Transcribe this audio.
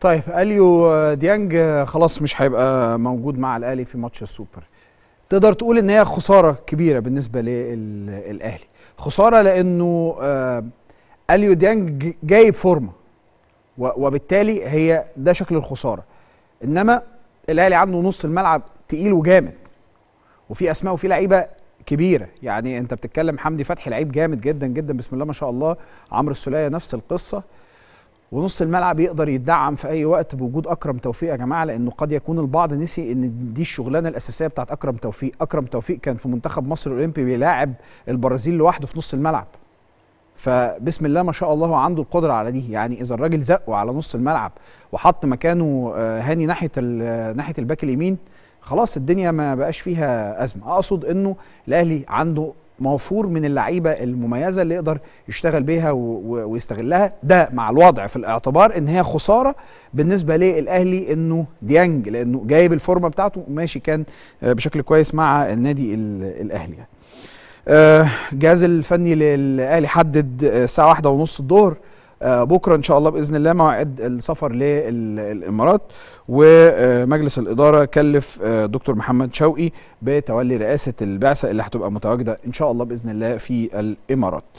طيب اليو ديانج خلاص مش هيبقى موجود مع الاهلي في ماتش السوبر تقدر تقول ان هي خساره كبيره بالنسبه للاهلي خساره لانه آه، اليو ديانج جايب فورمه وبالتالي هي ده شكل الخساره انما الاهلي عنده نص الملعب تقيل وجامد وفي اسماء وفي لعيبه كبيره يعني انت بتتكلم حمدي فتحي لعيب جامد جدا جدا بسم الله ما شاء الله عمرو السوليه نفس القصه ونص الملعب يقدر يدعم في اي وقت بوجود اكرم توفيق يا جماعه لانه قد يكون البعض نسي ان دي الشغلانه الاساسيه بتاعت اكرم توفيق اكرم توفيق كان في منتخب مصر الاولمبي بيلاعب البرازيل لوحده في نص الملعب فبسم الله ما شاء الله عنده القدره على دي يعني اذا الراجل زقه على نص الملعب وحط مكانه آه، هاني ناحيه آه، ناحيه الباك اليمين خلاص الدنيا ما بقاش فيها ازمه اقصد انه الاهلي عنده موفور من اللعيبه المميزه اللي يقدر يشتغل بيها ويستغلها ده مع الوضع في الاعتبار ان هي خساره بالنسبه للاهلي انه ديانج لانه جايب الفورمه بتاعته ماشي كان آه، بشكل كويس مع النادي الاهلي يعني. آه، الجهاز الفني للاهلي حدد آه، الساعه واحدة ونص الظهر آه، بكره ان شاء الله باذن الله موعد السفر للامارات ومجلس الاداره كلف آه، دكتور محمد شوقي بتولي رئاسه البعثه اللي هتبقى متواجده ان شاء الله باذن الله في الامارات